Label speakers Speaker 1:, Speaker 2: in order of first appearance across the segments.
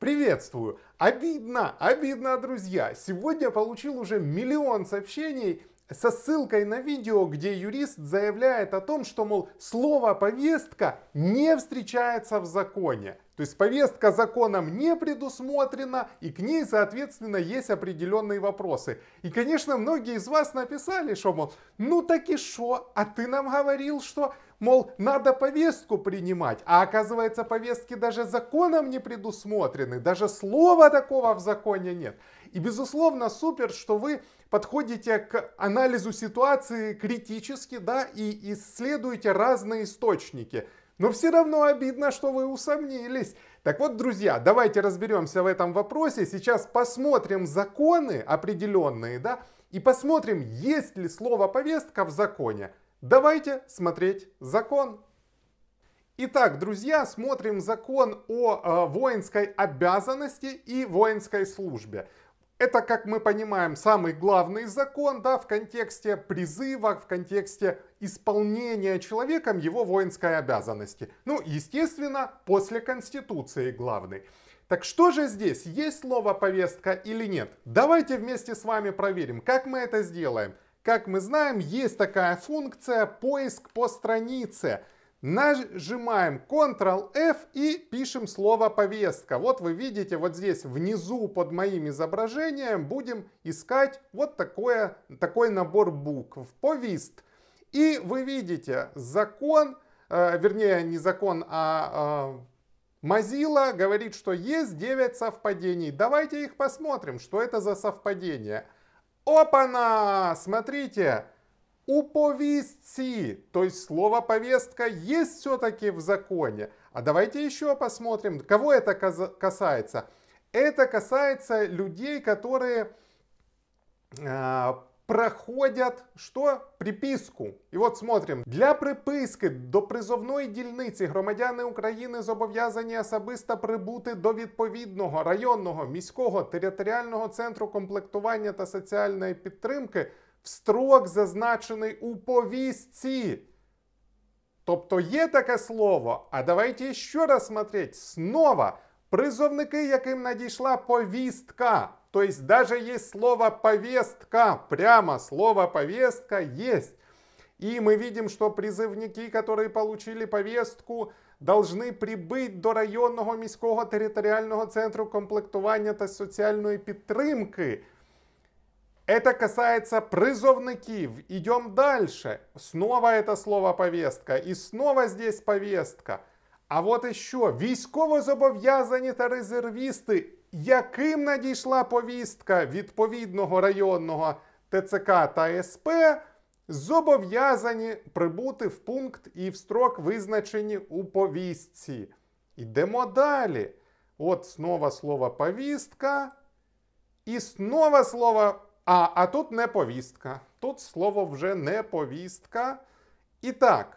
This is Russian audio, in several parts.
Speaker 1: Приветствую! Обидно, обидно, друзья! Сегодня получил уже миллион сообщений со ссылкой на видео, где юрист заявляет о том, что, мол, слово «повестка» не встречается в законе. То есть повестка законом не предусмотрена, и к ней, соответственно, есть определенные вопросы. И, конечно, многие из вас написали, что, мол, ну так и что, а ты нам говорил, что, мол, надо повестку принимать. А оказывается, повестки даже законом не предусмотрены, даже слова такого в законе нет. И, безусловно, супер, что вы подходите к анализу ситуации критически, да, и исследуете разные источники. Но все равно обидно, что вы усомнились. Так вот, друзья, давайте разберемся в этом вопросе. Сейчас посмотрим законы определенные, да, и посмотрим, есть ли слово повестка в законе. Давайте смотреть закон. Итак, друзья, смотрим закон о э, воинской обязанности и воинской службе. Это, как мы понимаем, самый главный закон да, в контексте призыва, в контексте исполнения человеком его воинской обязанности. Ну, естественно, после Конституции главный. Так что же здесь, есть слово повестка или нет? Давайте вместе с вами проверим, как мы это сделаем. Как мы знаем, есть такая функция поиск по странице. Нажимаем Ctrl-F и пишем слово «повестка». Вот вы видите, вот здесь внизу под моим изображением будем искать вот такое, такой набор букв «Повист». И вы видите закон, э, вернее не закон, а э, Mozilla говорит, что есть 9 совпадений. Давайте их посмотрим, что это за совпадение. Опа-на! Смотрите! Смотрите! у повестці. То есть слово повестка есть все-таки в законе. А давайте еще посмотрим, кого это касается. Это касается людей, которые э, проходять що? приписку. І от смотрим. Для приписки до призовної дільниці громадяни України зобов'язані особисто прибути до відповідного районного міського територіального центру комплектування та соціальної підтримки в строк, зазначений у повістці. Тобто є таке слово, а давайте ще раз смотреть. Снова призовники, яким надійшла повістка. Тобто, навіть є слово повістка, прямо слово повістка є. І ми видим, що призывники, які отримали повестку, должны прибити до районного міського територіального центру комплектування та соціальної підтримки. Это касается призовників. Идем дальше. Снова это слово повестка. И снова здесь повестка. А вот еще зобов'язані та резервісти, яким надійшла повістка відповідного районного ТЦК та СП, зобов'язані прибути в пункт і в строк визначені у повістці. Йдемо далі. От знову слово повістка. І снова слово а, а тут не повістка. Тут слово вже не повістка. І так.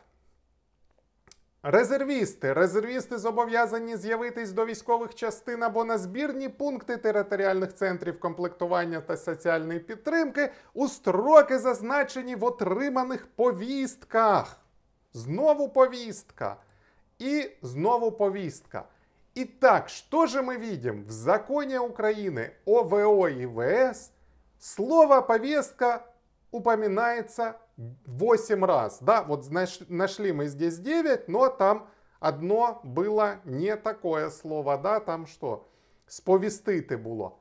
Speaker 1: Резервісти. Резервісти зобов'язані з'явитись до військових частин або на збірні пункти територіальних центрів комплектування та соціальної підтримки у строки зазначені в отриманих повістках. Знову повістка. І знову повістка. І так, що ж ми видим в законі України ОВО і ВС Слово повестка упоминается 8 раз. Да, вот нашли мы здесь 9, но там одно было не такое слово, да, там що? Сповістити ты было.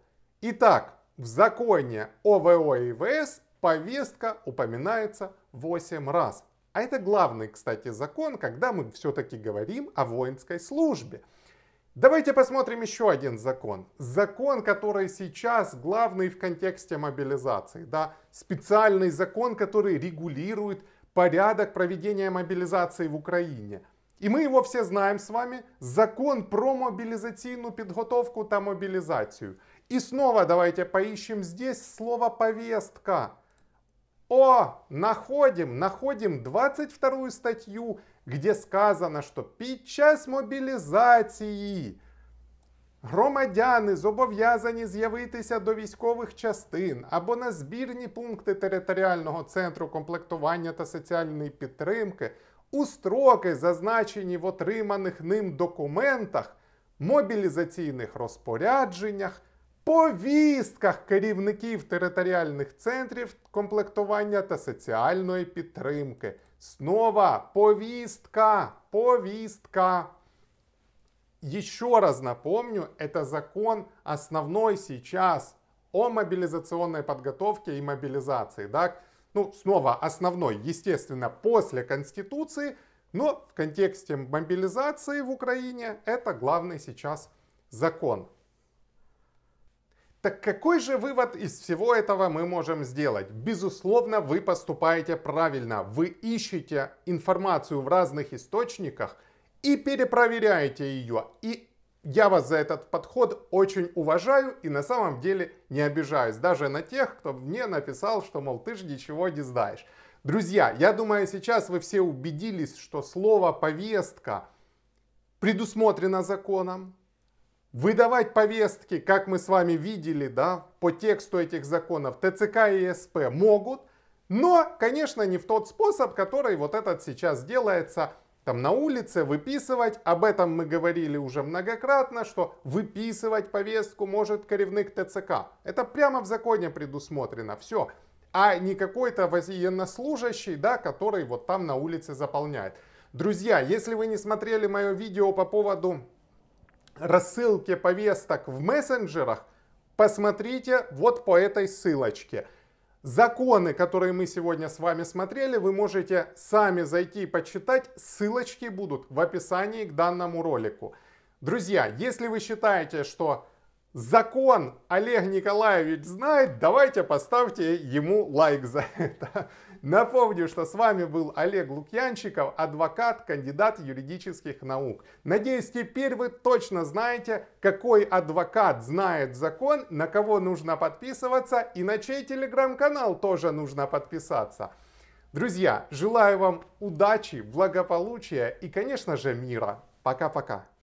Speaker 1: Итак, в законе ОВО и ВС повестка упоминается 8 раз. А это главный, кстати, закон, когда мы все-таки говорим о воинской службе. Давайте посмотрим еще один закон. Закон, который сейчас главный в контексте мобилизации. Да? Специальный закон, который регулирует порядок проведения мобилизации в Украине. И мы его все знаем с вами. Закон про мобилизаційну подготовку та мобилизацию. И снова давайте поищем здесь слово «повестка». О, находим, находим 22 статью где сказано, що під час мобілізації громадяни зобов'язані з'явитися до військових частин або на збірні пункти територіального центру комплектування та соціальної підтримки у строки, зазначені в отриманих ним документах, мобілізаційних розпорядженнях. повістках керівників територіальних центрів комплектування та соціальної підтримки. Снова повістка, повістка. Еще раз напомню, это закон основной сейчас о мобилизационной подготовке и мобилизации. Да? Ну, снова основной, естественно, после Конституции, но в контексте мобилизации в Украине это главный сейчас закон. Так какой же вывод из всего этого мы можем сделать? Безусловно, вы поступаете правильно. Вы ищете информацию в разных источниках и перепроверяете ее. И я вас за этот подход очень уважаю и на самом деле не обижаюсь. Даже на тех, кто мне написал, что, мол, ты же ничего не знаешь. Друзья, я думаю, сейчас вы все убедились, что слово «повестка» предусмотрено законом, выдавать повестки, как мы с вами видели, да, по тексту этих законов, ТЦК и СП могут, но, конечно, не в тот способ, который вот этот сейчас делается там на улице, выписывать. Об этом мы говорили уже многократно, что выписывать повестку может коревник ТЦК. Это прямо в законе предусмотрено, все. А не какой-то военнослужащий, да, который вот там на улице заполняет. Друзья, если вы не смотрели мое видео по поводу рассылке повесток в мессенджерах, посмотрите вот по этой ссылочке. Законы, которые мы сегодня с вами смотрели, вы можете сами зайти и почитать. Ссылочки будут в описании к данному ролику. Друзья, если вы считаете, что закон Олег Николаевич знает, давайте поставьте ему лайк за это. Напомню, что с вами был Олег Лукьянчиков, адвокат, кандидат юридических наук. Надеюсь, теперь вы точно знаете, какой адвокат знает закон, на кого нужно подписываться и на чей телеграм-канал тоже нужно подписаться. Друзья, желаю вам удачи, благополучия и, конечно же, мира. Пока-пока.